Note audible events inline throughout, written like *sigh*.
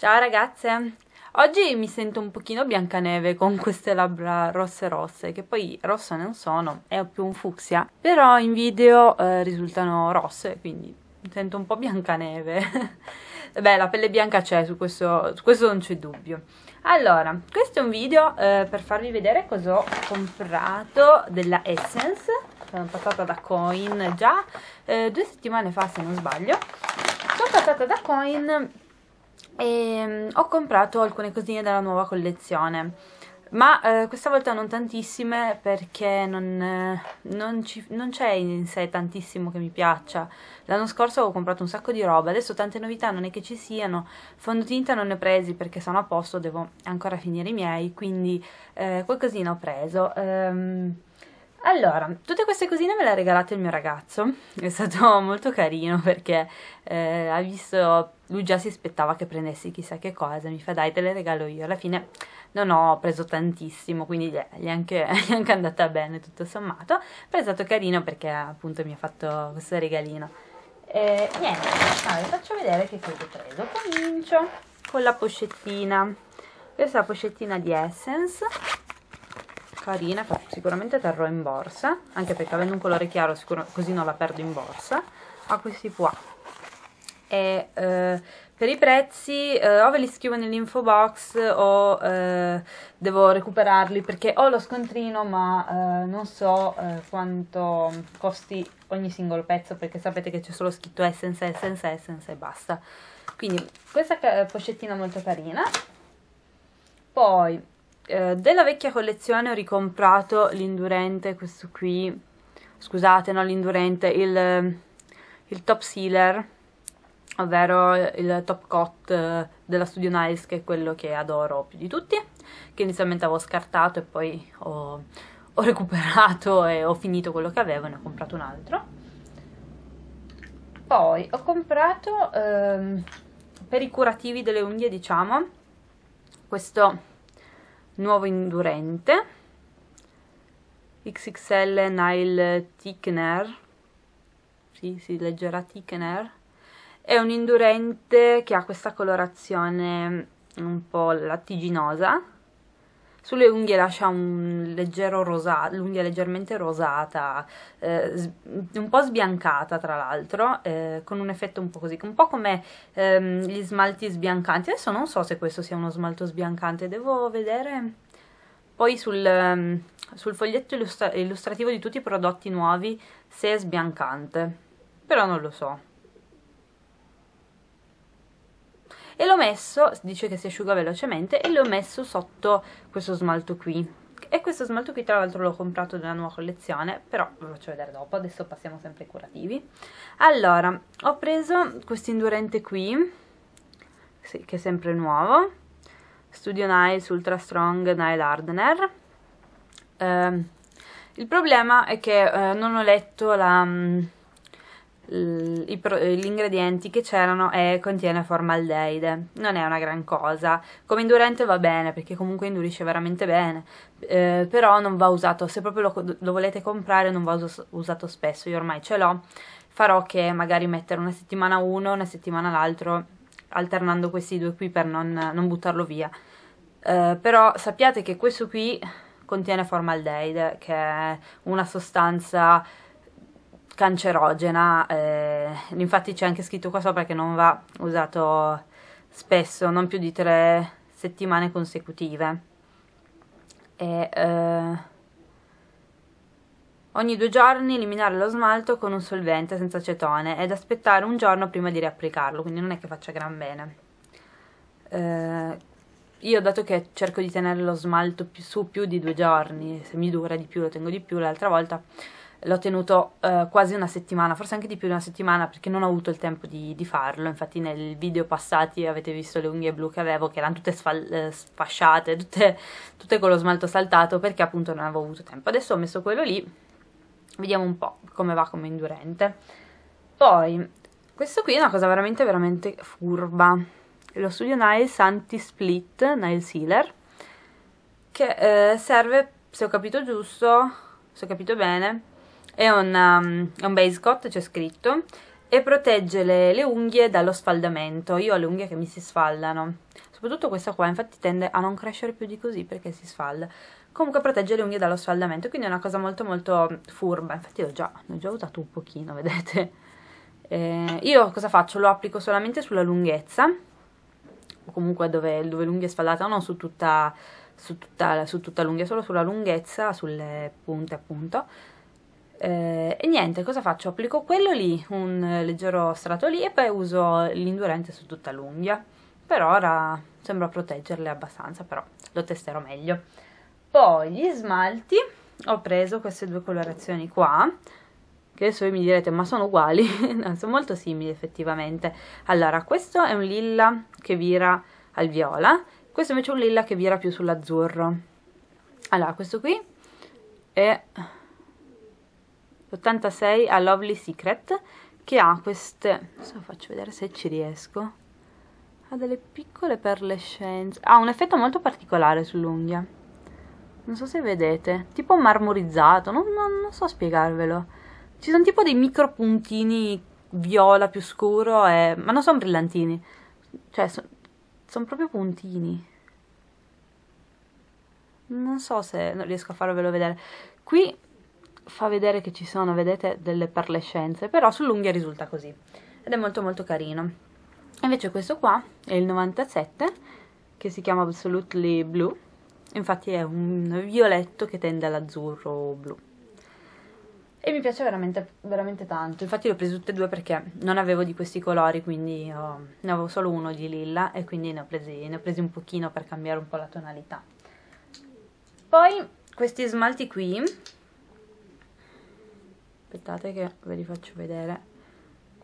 Ciao ragazze! Oggi mi sento un pochino biancaneve con queste labbra rosse rosse, che poi rosse non sono, è più un fucsia, però in video eh, risultano rosse, quindi mi sento un po' biancaneve. *laughs* Beh, la pelle bianca c'è, su, su questo, non c'è dubbio. Allora, questo è un video eh, per farvi vedere cosa ho comprato della Essence. Sono passata da Coin già eh, due settimane fa, se non sbaglio. Sono passata da Coin e ehm, ho comprato alcune cosine della nuova collezione ma eh, questa volta non tantissime perché non, eh, non, c'è in sé tantissimo che mi piaccia l'anno scorso avevo comprato un sacco di roba adesso tante novità non è che ci siano fondotinta non ne ho presi perché sono a posto devo ancora finire i miei quindi eh, qualcosina ho preso ehm, allora, tutte queste cosine me le ha regalate il mio ragazzo, è stato *laughs* molto carino perché eh, ha visto, lui già si aspettava che prendessi chissà che cosa, mi fa dai te le regalo io, alla fine non ho preso tantissimo, quindi gli è, gli è, anche, *laughs* gli è anche, andata bene tutto sommato, però è stato carino perché appunto mi ha fatto questo regalino. E, niente, allora, vi faccio vedere che cosa ho preso, comincio con la pochettina, questa è la pochettina di Essence, carina che sicuramente terrò in borsa anche perché avendo un colore chiaro sicuro, così non la perdo in borsa ha questi qua e eh, per i prezzi eh, o ve li scrivo nell'info box o eh, devo recuperarli perché ho lo scontrino ma eh, non so eh, quanto costi ogni singolo pezzo perché sapete che c'è solo scritto Essence, Essence, Essence e basta quindi questa eh, pochettina molto carina poi eh, della vecchia collezione ho ricomprato l'indurente, questo qui, scusate, non l'indurente, il, il, top sealer, ovvero il top coat eh, della Studio Niles, che è quello che adoro più di tutti, che inizialmente avevo scartato e poi ho, ho recuperato e ho finito quello che avevo e ne ho comprato un altro. Poi ho comprato ehm, per i curativi delle unghie, diciamo, questo nuovo indurente XXL Nile Thickener sì, si leggerà Thickener è un indurente che ha questa colorazione un po' lattiginosa sulle unghie lascia un leggero rosato, l'unghia leggermente rosata, eh, un po' sbiancata tra l'altro, eh, con un effetto un po' così, un po' come ehm, gli smalti sbiancanti. Adesso non so se questo sia uno smalto sbiancante, devo vedere. Poi sul, ehm, sul foglietto illustra illustrativo di tutti i prodotti nuovi se è sbiancante, però non lo so e l'ho messo, dice che si asciuga velocemente e l'ho messo sotto questo smalto qui e questo smalto qui tra l'altro l'ho comprato nella nuova collezione però ve lo faccio vedere dopo, adesso passiamo sempre ai curativi allora, ho preso questo indurente qui che è sempre nuovo Studio Niles Ultra Strong Nail Hardener eh, il problema è che eh, non ho letto la mm, gli ingredienti che c'erano e contiene formaldeide. Non è una gran cosa. Come indurente va bene perché comunque indurisce veramente bene, eh, però non va usato, se proprio lo, lo volete comprare non va us- usato spesso, io ormai ce l'ho. Farò che magari mettere una settimana uno, una settimana l'altro, alternando questi due qui per non, non buttarlo via. Eh, però sappiate che questo qui contiene formaldeide, che è una sostanza cancerogena, eh, infatti c'è anche scritto qua sopra che non va usato spesso, non più di tre settimane consecutive. E, eh, ogni due giorni eliminare lo smalto con un solvente senza acetone ed aspettare un giorno prima di riapplicarlo, quindi non è che faccia gran bene. Eh, io dato che cerco di tenere lo smalto più, su più di due giorni, se mi dura di più lo tengo di più, l'altra volta l'ho tenuto eh, quasi una settimana, forse anche di più di una settimana perché non ho avuto il tempo di, di farlo, infatti nel video passati avete visto le unghie blu che avevo che erano tutte eh, sfasciate, tutte, tutte con lo smalto saltato perché appunto non avevo avuto tempo. Adesso ho messo quello lì, vediamo un po' come va come indurente. Poi, questo qui è una cosa veramente veramente furba, lo studio Nails Anti-Split Nail Sealer che eh, serve, se ho capito giusto, se ho capito bene, è una, um, un base coat, c'è scritto, e protegge le, le, unghie dallo sfaldamento. Io ho le unghie che mi si sfaldano, soprattutto questa qua, infatti tende a non crescere più di così perché si sfalda. Comunque protegge le unghie dallo sfaldamento, quindi è una cosa molto molto furba. Infatti l'ho già, l'ho già usato un pochino, vedete? Eh, io cosa faccio? Lo applico solamente sulla lunghezza, o comunque dove, dove l'unghia è sfaldata, non su tutta, su tutta, su tutta l'unghia, solo sulla lunghezza, sulle punte appunto eh, e niente, cosa faccio? Applico quello lì, un leggero strato lì e poi uso l'indurente su tutta l'unghia. Per ora sembra proteggerle abbastanza, però lo testerò meglio. Poi gli smalti, ho preso queste due colorazioni qua, che adesso voi mi direte ma sono uguali, *laughs* no, sono molto simili effettivamente. Allora, questo è un lilla che vira al viola, questo invece è un lilla che vira più sull'azzurro. Allora, questo qui è l'86 a Lovely Secret che ha queste, adesso faccio vedere se ci riesco, ha delle piccole perlescenze, ha un effetto molto particolare sull'unghia, non so se vedete, tipo marmorizzato, non, non, non so spiegarvelo, ci sono tipo dei micro puntini viola più scuro, e, ma non sono brillantini, cioè sono son proprio puntini. Non so se riesco a farvelo vedere. Qui fa vedere che ci sono, vedete, delle perlescenze, però sull'unghia risulta così ed è molto molto carino. Invece questo qua è il 97 che si chiama Absolutely Blue, infatti è un violetto che tende all'azzurro blu. E mi piace veramente, veramente tanto, infatti l'ho preso tutte e due perché non avevo di questi colori, quindi ho, ne avevo solo uno di lilla e quindi ne ho, presi, ne ho presi un pochino per cambiare un po' la tonalità. Poi questi smalti qui aspettate che ve li faccio vedere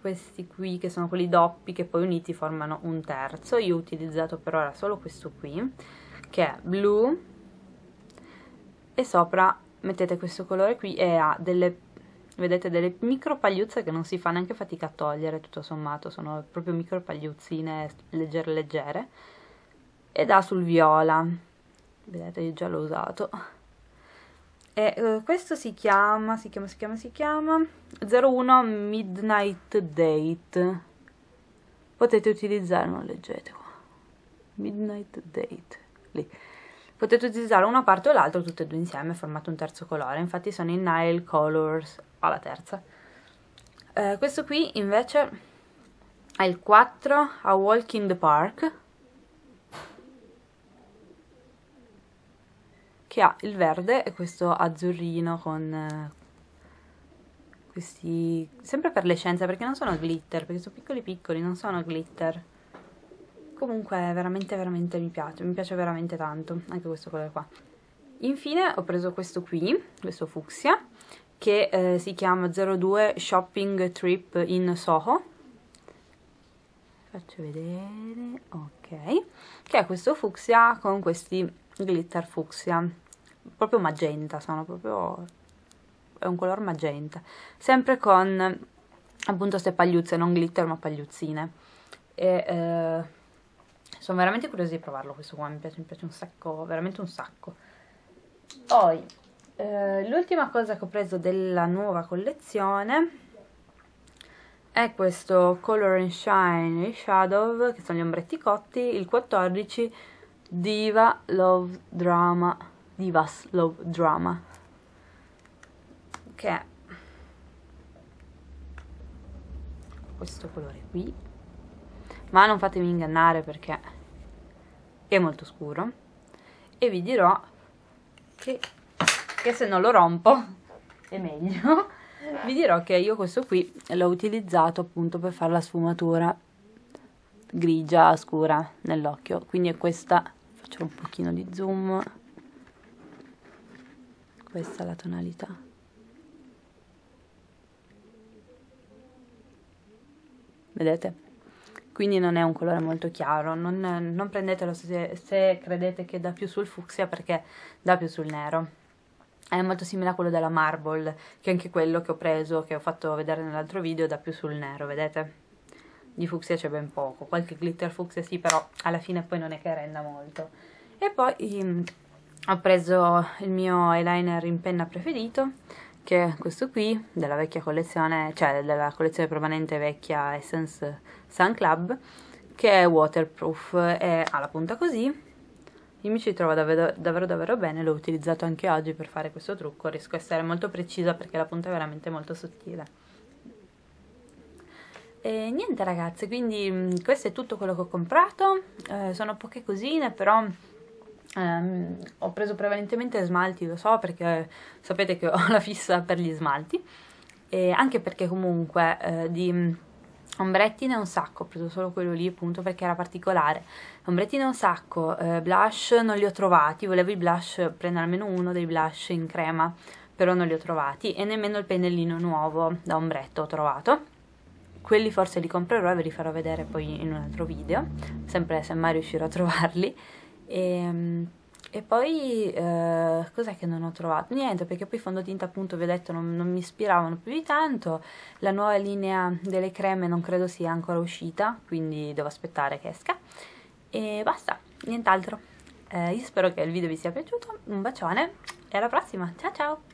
questi qui che sono quelli doppi che poi uniti formano un terzo io ho utilizzato per ora solo questo qui che è blu e sopra mettete questo colore qui e ha delle vedete delle micro pagliuzze che non si fa neanche fatica a togliere tutto sommato sono proprio micro pagliuzzine leggere leggere ed ha sul viola vedete io già l'ho usato e eh, questo si chiama, si chiama, si chiama, si chiama 01 Midnight Date. Potete utilizzarlo, leggete qua. Midnight Date, lì. Potete utilizzare una parte o l'altra, tutte e due insieme, formato un terzo colore. Infatti sono in Nile Colors alla terza. Eh, questo qui invece è il 4 a Walk in the Park che ha il verde e questo azzurrino con eh, questi sempre per l'escenza perché non sono glitter, perché sono piccoli piccoli, non sono glitter. Comunque veramente veramente mi piace, mi piace veramente tanto anche questo colore qua. Infine ho preso questo qui, questo fucsia, che eh, si chiama 02 Shopping Trip in Soho. Faccio vedere, ok, che è questo fucsia con questi glitter fucsia proprio magenta, sono proprio è un color magenta, sempre con appunto queste pagliuzze, non glitter ma pagliuzzine. E, eh, sono veramente curiosa di provarlo questo qua, mi piace, mi piace un sacco, veramente un sacco. Poi, eh, l'ultima cosa che ho preso della nuova collezione è questo Color and Shine Shadow, che sono gli ombretti cotti, il 14 Diva Love Drama Divas Love Drama, che è questo colore qui, ma non fatemi ingannare perché è molto scuro, e vi dirò che, che se non lo rompo è meglio, *laughs* vi dirò che io questo qui l'ho utilizzato appunto per fare la sfumatura grigia scura nell'occhio, quindi è questa, faccio un pochino di zoom, questa è la tonalità. Vedete? Quindi non è un colore molto chiaro, non, non prendetelo se, se credete che dà più sul fucsia perché dà più sul nero è molto simile a quello della Marble, che è anche quello che ho preso, che ho fatto vedere nell'altro video, da più sul nero, vedete? Di fucsia c'è ben poco, qualche glitter fucsia sì, però alla fine poi non è che renda molto. E poi mm, ho preso il mio eyeliner in penna preferito che è questo qui della vecchia collezione cioè della collezione permanente vecchia Essence Sun Club che è waterproof e ha la punta così io mi ci trovo davvero, davvero, davvero bene, l'ho utilizzato anche oggi per fare questo trucco, riesco a essere molto precisa perché la punta è veramente molto sottile. E niente ragazze, quindi mm, questo è tutto quello che ho comprato, eh, sono poche cosine però Um, ho preso prevalentemente smalti, lo so perché sapete che ho *laughs* la fissa per gli smalti e anche perché comunque eh, di ombretti ne ho un sacco, ho preso solo quello lì appunto perché era particolare. Ombretti ne ho un sacco, eh, blush non li ho trovati, volevo il blush, prendere almeno uno dei blush in crema, però non li ho trovati e nemmeno il pennellino nuovo da ombretto ho trovato. Quelli forse li comprerò e ve li farò vedere poi in un altro video, sempre se mai riuscirò a trovarli e, ehm, e poi eh, cos'è che non ho trovato? Niente, perché poi fondotinta appunto vi ho detto non, non mi ispiravano più di tanto, la nuova linea delle creme non credo sia ancora uscita, quindi devo aspettare che esca e basta, nient'altro. Eh, io spero che il video vi sia piaciuto, un bacione e alla prossima, ciao ciao!